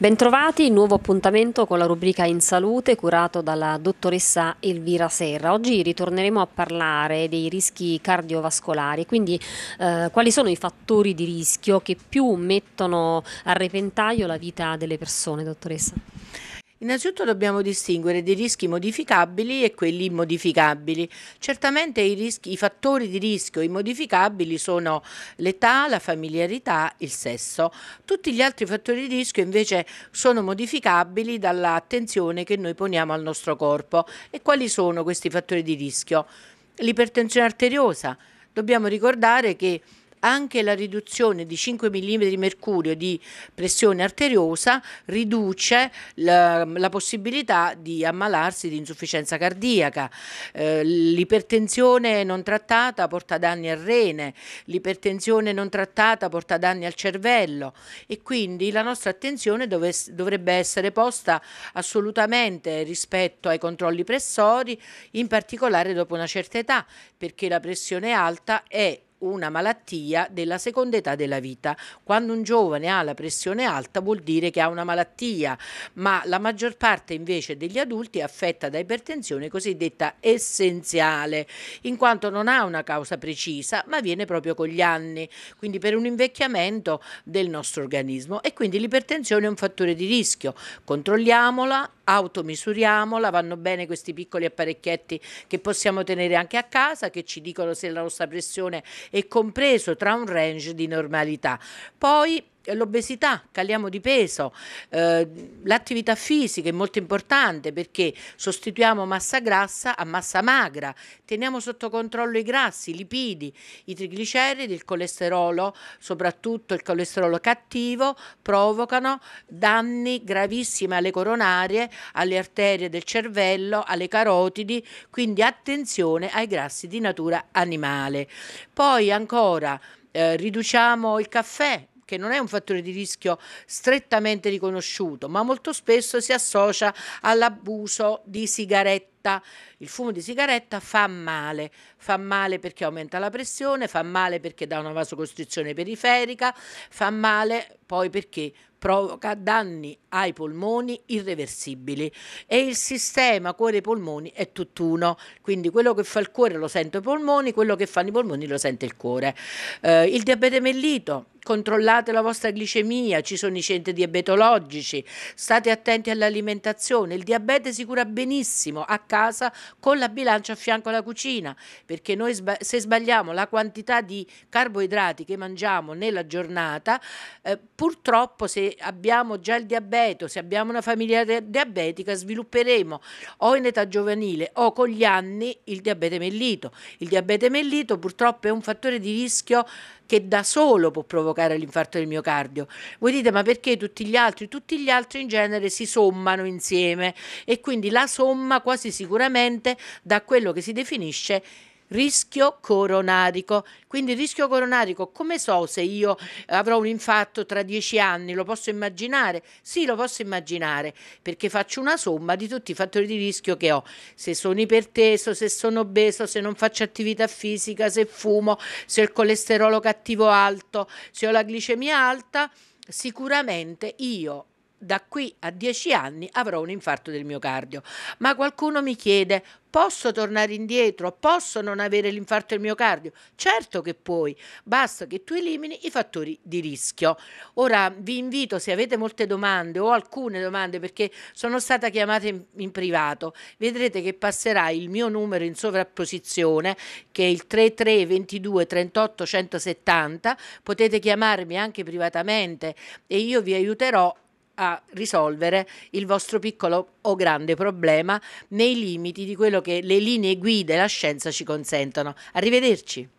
Bentrovati, nuovo appuntamento con la rubrica In Salute curato dalla dottoressa Elvira Serra. Oggi ritorneremo a parlare dei rischi cardiovascolari, quindi eh, quali sono i fattori di rischio che più mettono a repentaglio la vita delle persone, dottoressa? Innanzitutto dobbiamo distinguere dei rischi modificabili e quelli immodificabili. Certamente i, rischi, i fattori di rischio immodificabili sono l'età, la familiarità, il sesso. Tutti gli altri fattori di rischio invece sono modificabili dall'attenzione che noi poniamo al nostro corpo. E quali sono questi fattori di rischio? L'ipertensione arteriosa. Dobbiamo ricordare che anche la riduzione di 5 mm di mercurio di pressione arteriosa riduce la, la possibilità di ammalarsi di insufficienza cardiaca. Eh, l'ipertensione non trattata porta danni al rene, l'ipertensione non trattata porta danni al cervello e quindi la nostra attenzione dove, dovrebbe essere posta assolutamente rispetto ai controlli pressori, in particolare dopo una certa età, perché la pressione alta è una malattia della seconda età della vita. Quando un giovane ha la pressione alta vuol dire che ha una malattia, ma la maggior parte invece degli adulti è affetta da ipertensione cosiddetta essenziale, in quanto non ha una causa precisa, ma viene proprio con gli anni, quindi per un invecchiamento del nostro organismo e quindi l'ipertensione è un fattore di rischio. Controlliamola automisuriamola, vanno bene questi piccoli apparecchietti che possiamo tenere anche a casa, che ci dicono se la nostra pressione è compreso tra un range di normalità. Poi eh, l'obesità, caliamo di peso, eh, l'attività fisica è molto importante perché sostituiamo massa grassa a massa magra, teniamo sotto controllo i grassi, i lipidi, i trigliceridi, il colesterolo, soprattutto il colesterolo cattivo, provocano danni gravissimi alle coronarie, alle arterie del cervello, alle carotidi, quindi attenzione ai grassi di natura animale. Poi ancora... Eh, riduciamo il caffè, che non è un fattore di rischio strettamente riconosciuto, ma molto spesso si associa all'abuso di sigaretta. il fumo di sigaretta fa male, fa male perché aumenta la pressione, fa male perché dà una vasocostrizione periferica, fa male poi perché provoca danni ai polmoni irreversibili e il sistema cuore-polmoni è tutt'uno, quindi quello che fa il cuore lo sento i polmoni, quello che fanno i polmoni lo sente il cuore. Eh, il diabete mellito controllate la vostra glicemia, ci sono i centri diabetologici, state attenti all'alimentazione, il diabete si cura benissimo a casa con la bilancia a fianco alla cucina, perché noi se sbagliamo la quantità di carboidrati che mangiamo nella giornata, eh, purtroppo se abbiamo già il diabete, se abbiamo una famiglia diabetica, svilupperemo o in età giovanile o con gli anni il diabete mellito. Il diabete mellito purtroppo è un fattore di rischio che da solo può provocare l'infarto del miocardio. Voi dite ma perché tutti gli altri? Tutti gli altri in genere si sommano insieme e quindi la somma quasi sicuramente da quello che si definisce rischio coronarico. Quindi rischio coronarico, come so se io avrò un infarto tra dieci anni? Lo posso immaginare? Sì, lo posso immaginare, perché faccio una somma di tutti i fattori di rischio che ho. Se sono iperteso, se sono obeso, se non faccio attività fisica, se fumo, se ho il colesterolo cattivo alto, se ho la glicemia alta, sicuramente io da qui a 10 anni avrò un infarto del miocardio. Ma qualcuno mi chiede, posso tornare indietro? Posso non avere l'infarto del miocardio? Certo che puoi, basta che tu elimini i fattori di rischio. Ora vi invito, se avete molte domande o alcune domande, perché sono stata chiamata in, in privato, vedrete che passerà il mio numero in sovrapposizione, che è il 33 22 38 170, potete chiamarmi anche privatamente e io vi aiuterò a risolvere il vostro piccolo o grande problema nei limiti di quello che le linee guida e la scienza ci consentono. Arrivederci.